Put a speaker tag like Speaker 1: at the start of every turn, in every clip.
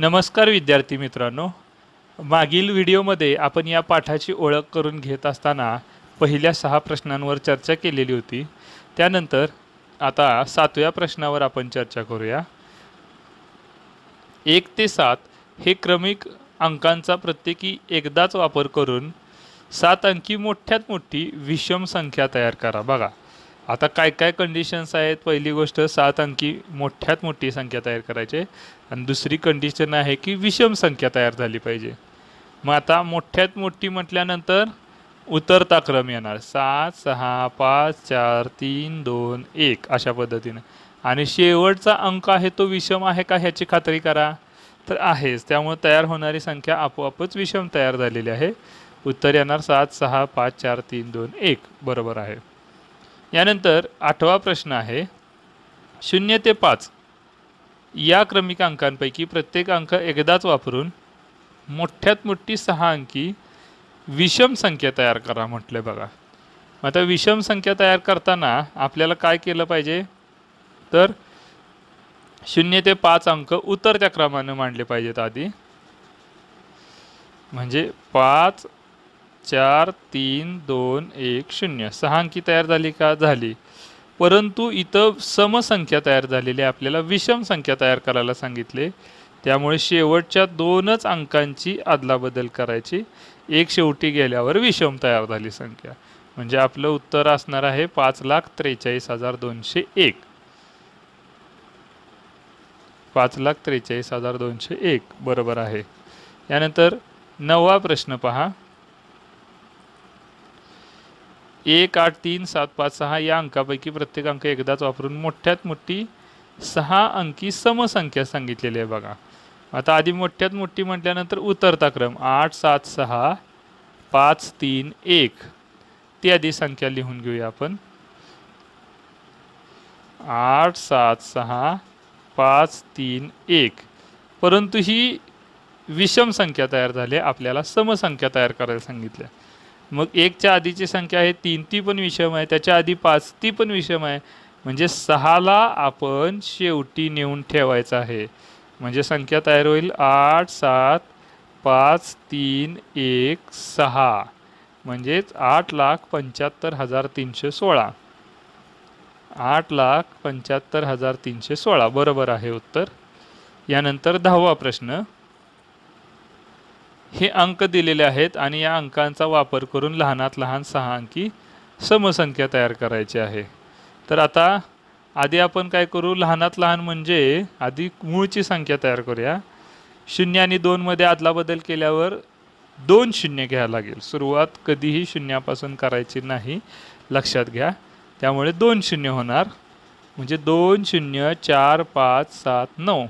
Speaker 1: नमस्कार विद्यार्थी मित्रांनो मागील व्हिडिओमध्ये आपण या पाठाची ओळख करून घेत असताना पहिल्या सहा प्रश्नांवर चर्चा केलेली होती त्यानंतर आता सातव्या प्रश्नावर आपण चर्चा करूया एक ते सात हे क्रमिक अंकांचा प्रत्येकी एकदाच वापर करून सात अंकी मोठ्यात मोठी विषम संख्या तयार करा बघा आता काय काय कंडिशन्स आहेत पहिली गोष्ट सात अंकी मोठ्यात मोठी संख्या तयार करायचे आणि दुसरी कंडिशन आहे की विषम संख्या तयार झाली पाहिजे मग आता मोठ्यात मोठी म्हटल्यानंतर उतरता क्रम येणार सात सहा पाच चार तीन दोन एक अशा पद्धतीने आणि शेवटचा अंक आहे तो विषम आहे का ह्याची खात्री करा तर आहेच त्यामुळे तयार होणारी संख्या आपोआपच विषम तयार झालेली आहे उत्तर येणार सात सहा पाच चार तीन दोन एक बरोबर आहे यानंतर आठवा प्रश्न आहे शून्य ते पाच या क्रमिक अंकांपैकी प्रत्येक अंक एकदाच वापरून मोठ्यात मोठी सहा अंकी विषम संख्या तयार करा म्हटलं बघा मग आता विषम संख्या तयार करताना आपल्याला काय केलं पाहिजे तर शून्य ते पाच अंक उतरत्या क्रमाने मांडले पाहिजेत आधी म्हणजे पाच चार तीन दोन एक शून्य सहा अंकी तयार झाली का झाली परंतु इथं समसंख्या तयार झालेली आपल्याला विषम संख्या तयार करायला सांगितले त्यामुळे शेवटच्या दोनच अंकांची अदलाबदल करायची एक शेवटी गेल्यावर विषम तयार झाली संख्या म्हणजे आपलं उत्तर असणार आहे पाच लाख त्रेचाळीस हजार दोनशे एक पाच लाख त्रेचाळीस हजार दोनशे एक बरोबर आहे त्यानंतर नववा प्रश्न पहा एक आठ तीन सात पाच सहा या अंकापैकी प्रत्येक अंक एकदाच वापरून मोठ्यात मोठी सहा अंकी समसंख्या सांगितलेली आहे बघा आता आधी मोठ्यात मोठी म्हटल्यानंतर उतरता क्रम आठ सात सहा पाच तीन एक ती आधी संख्या लिहून घेऊया आपण आठ सात सहा पाच तीन एक परंतु ही विषम संख्या तयार झाली आपल्याला समसंख्या तयार करायला सांगितल्या मग एकच्या आधीची संख्या आहे तीन ती पण विषम आहे त्याच्या आधी पाच ती पण विषम आहे म्हणजे सहाला आपण शेवटी नेऊन ठेवायचं आहे म्हणजे संख्या तयार होईल आठ सात पाच तीन एक सहा म्हणजेच आठ लाख पंच्याहत्तर हजार तीनशे सोळा आठ लाख पंच्याहत्तर हजार तीनशे सोळा बरोबर आहे उत्तर यानंतर दहावा प्रश्न हे अंक दिलेले आहेत आणि या अंकांचा वापर करून लहानात लहान सहा अंकी समसंख्या तयार करायची आहे तर आता आधी आपण काय करू लहानात लहान म्हणजे आधी मूळची संख्या तयार करूया शून्य आणि दोनमध्ये आदलाबदल केल्यावर दोन शून्य घ्यावं लागेल सुरुवात कधीही शून्यापासून करायची नाही लक्षात घ्या त्यामुळे दोन शून्य होणार म्हणजे दोन शून्य चार पाच सात नऊ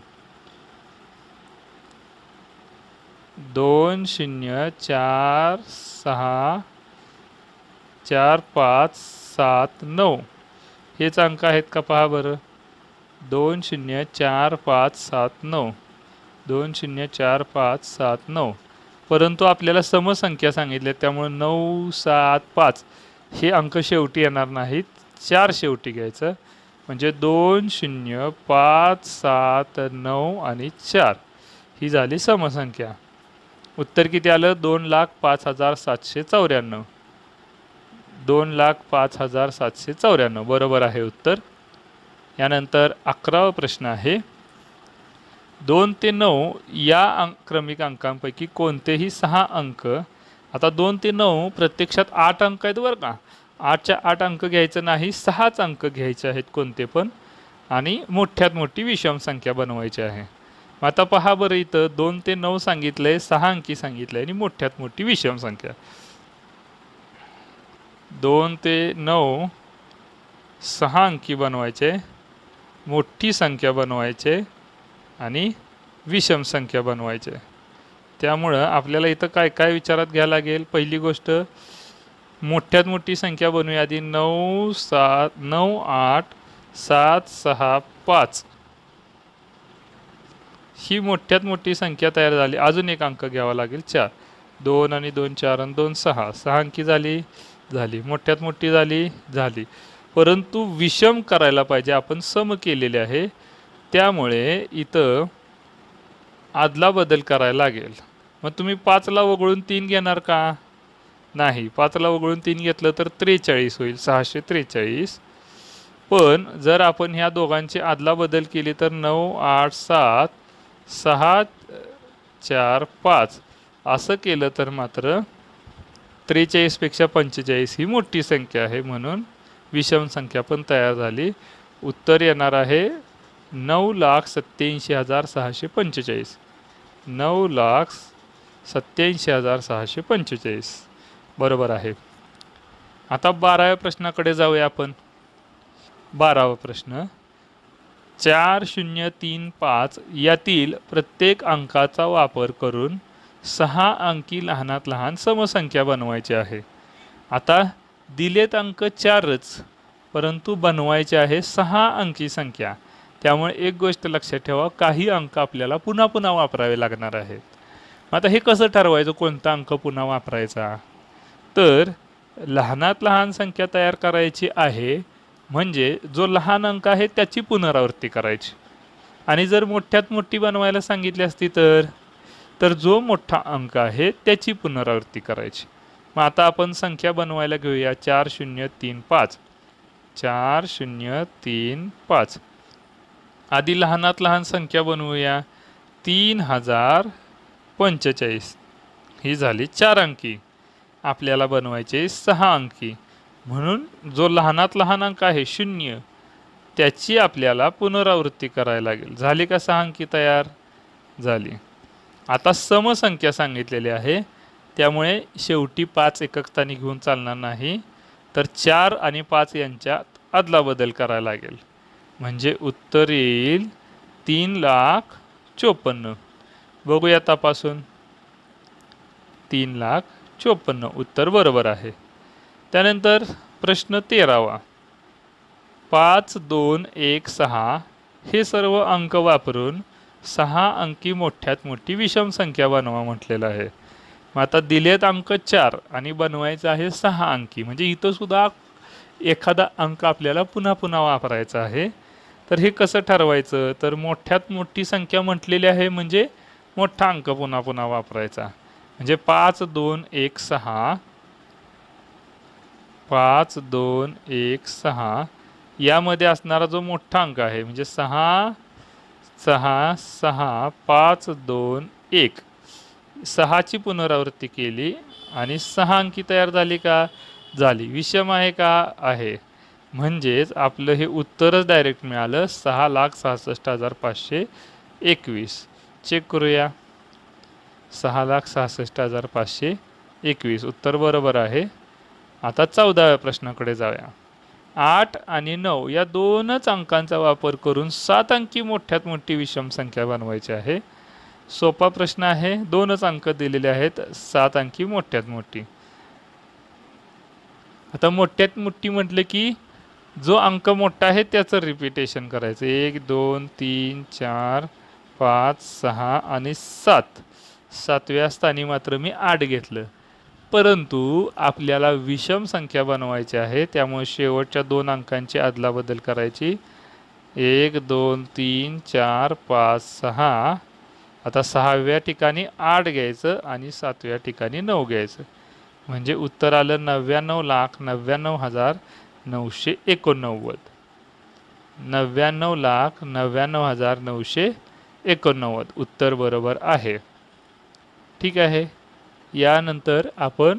Speaker 1: दोन शून्य चार सहा चार पाच सात नऊ हेच अंक आहेत का पहा बरं दोन शून्य चार पाच सात नऊ दोन शून्य चार पाच सात नऊ परंतु आपल्याला समसंख्या सांगितल्या त्यामुळे नऊ सात पाच हे अंक शेवटी येणार नाहीत चार शेवटी घ्यायचं म्हणजे दोन शून्य पाच सात नऊ आणि चार ही झाली समसंख्या उत्तर किती आलं दोन लाख पाच हजार सातशे चौऱ्याण्णव दोन लाख पाच हजार सातशे चौऱ्याण्णव बरोबर आहे उत्तर यानंतर अकरावा प्रश्न आहे दोन ते नऊ या क्रमिक अंकांपैकी कोणतेही सहा अंक आता दोन ते नऊ प्रत्यक्षात आठ अंक आहेत बरं का आठच्या आठ अंक घ्यायचं नाही सहाच अंक घ्यायचे आहेत कोणते पण आणि मोठ्यात मोठी विषम संख्या बनवायची आहे आता पहा बरं इथं दोन ते नऊ आहे सहा अंकी सांगितलंय आणि मोठ्यात मोठी विषम संख्या दोन ते नऊ सहा अंकी बनवायचे मोठी संख्या बनवायचे आणि विषम संख्या बनवायचे त्यामुळं आपल्याला इथं काय काय विचारात घ्या लागेल पहिली गोष्ट मोठ्यात मोठी संख्या बनवूया आधी नऊ सात नऊ आठ सात सहा पाच ही मोठ्यात मोठी संख्या तयार झाली अजून एक अंक घ्यावा लागेल चार दोन आणि दोन चार आणि दोन सहा सहा अंकी झाली झाली मोठ्यात मोठी झाली झाली परंतु विषम करायला पाहिजे आपण सम केलेले आहे त्यामुळे इथं आदला बदल करायला लागेल मग तुम्ही पाचला वगळून तीन घेणार का नाही पाचला वगळून तीन घेतलं तर त्रेचाळीस होईल सहाशे त्रेचाळीस पण जर आपण ह्या दोघांची आदला बदल केली तर नऊ आठ सात सहा चार पाच असं केलं तर मात्र त्रेचाळीसपेक्षा पंचेचाळीस ही मोठी संख्या आहे म्हणून विषम संख्या पण तयार झाली उत्तर येणार आहे नऊ लाख सत्त्याऐंशी हजार सहाशे पंचेचाळीस नऊ लाख सत्याऐंशी हजार सहाशे पंचेचाळीस बरोबर आहे आता बाराव्या प्रश्नाकडे जाऊया आपण बारावा प्रश्न चार शून्य तीन पाच यातील प्रत्येक अंकाचा वापर करून सहा अंकी लहानात लहान समसंख्या बनवायची आहे आता दिलेत अंक चारच परंतु बनवायचे आहे सहा अंकी संख्या त्यामुळे एक गोष्ट लक्षात ठेवा काही अंक आपल्याला पुन्हा पुन्हा वापरावे लागणार आहेत मग आता हे कसं ठरवायचं कोणता अंक पुन्हा वापरायचा तर लहानात लहान संख्या तयार करायची आहे म्हणजे जो लहान अंक आहे त्याची पुनरावृत्ती करायची आणि जर मोठ्यात मोठी बनवायला सांगितली असती तर तर जो मोठा अंक आहे त्याची पुनरावृत्ती करायची मग आता आपण संख्या बनवायला घेऊया चार शून्य तीन पाच चार शून्य तीन पाच आधी लहानात लहान संख्या बनवूया तीन हजार पंचेचाळीस ही झाली चार अंकी आपल्याला बनवायचे सहा अंकी म्हणून जो लहानात लहान अंक आहे शून्य त्याची आपल्याला पुनरावृत्ती करायला लागेल झाली का सहा अंकी तयार झाली आता समसंख्या सांगितलेली आहे त्यामुळे शेवटी पाच एककतानी घेऊन चालणार नाही तर चार आणि पाच यांच्यात अदलाबदल करायला लागेल म्हणजे उत्तर येईल तीन लाख चोपन्न बघूया तपासून तीन लाख चोपन्न उत्तर बरोबर आहे त्यानंतर प्रश्न तेरावा पाच दोन एक सहा हे सर्व अंक वापरून सहा अंकी मोठ्यात मोठी विषम संख्या बनवा म्हटलेलं आहे मग आता दिलेत अंक चार आणि बनवायचं आहे सहा अंकी म्हणजे इथंसुद्धा एखादा अंक आपल्याला पुन्हा पुन्हा वापरायचा आहे तर हे कसं ठरवायचं तर मोठ्यात मोठी संख्या म्हटलेली आहे म्हणजे मोठा अंक पुन्हा पुन्हा वापरायचा म्हणजे पाच दोन एक सहा पाच दोन एक सहा यामध्ये असणारा जो मोठा अंक आहे म्हणजे सहा सहा सहा पाच दोन एक सहाची पुनरावृत्ती केली आणि सहा अंकी तयार झाली का झाली विषम आहे का आहे म्हणजेच आपलं हे उत्तरच डायरेक्ट मिळालं सहा लाख सहासष्ट हजार पाचशे एकवीस चेक करूया सहा लाख सहासष्ट हजार पाचशे एकवीस उत्तर बरोबर आहे आता चौदाव्या प्रश्नाकडे जाऊया आठ आणि नऊ या दोनच अंकांचा वापर करून सात अंकी मोठ्यात मोठी विषम संख्या बनवायची आहे सोपा प्रश्न आहे दोनच अंक दिलेले आहेत सात अंकी मोठ्यात मोठी आता मोठ्यात मोठी म्हटले की जो अंक मोठा आहे त्याचं रिपिटेशन करायचं एक दोन तीन चार पाच सहा आणि सात सातव्या स्थानी मात्र मी आठ घेतलं परंतु आपल्याला विषम संख्या बनवायची आहे त्यामुळे शेवटच्या दोन अंकांची अदलाबदल करायची एक दोन तीन चार पाच सहा आता सहाव्या ठिकाणी आठ घ्यायचं आणि सातव्या ठिकाणी नऊ घ्यायचं म्हणजे उत्तर आलं नव्याण्णव लाख नव्याण्णव हजार नऊशे एकोणनव्वद नव्याण्णव लाख नव्याण्णव हजार नऊशे एकोणनव्वद उत्तर बरोबर आहे ठीक आहे यानंतर आपण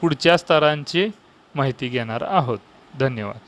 Speaker 1: पुढच्या स्तरांची माहिती घेणार आहोत धन्यवाद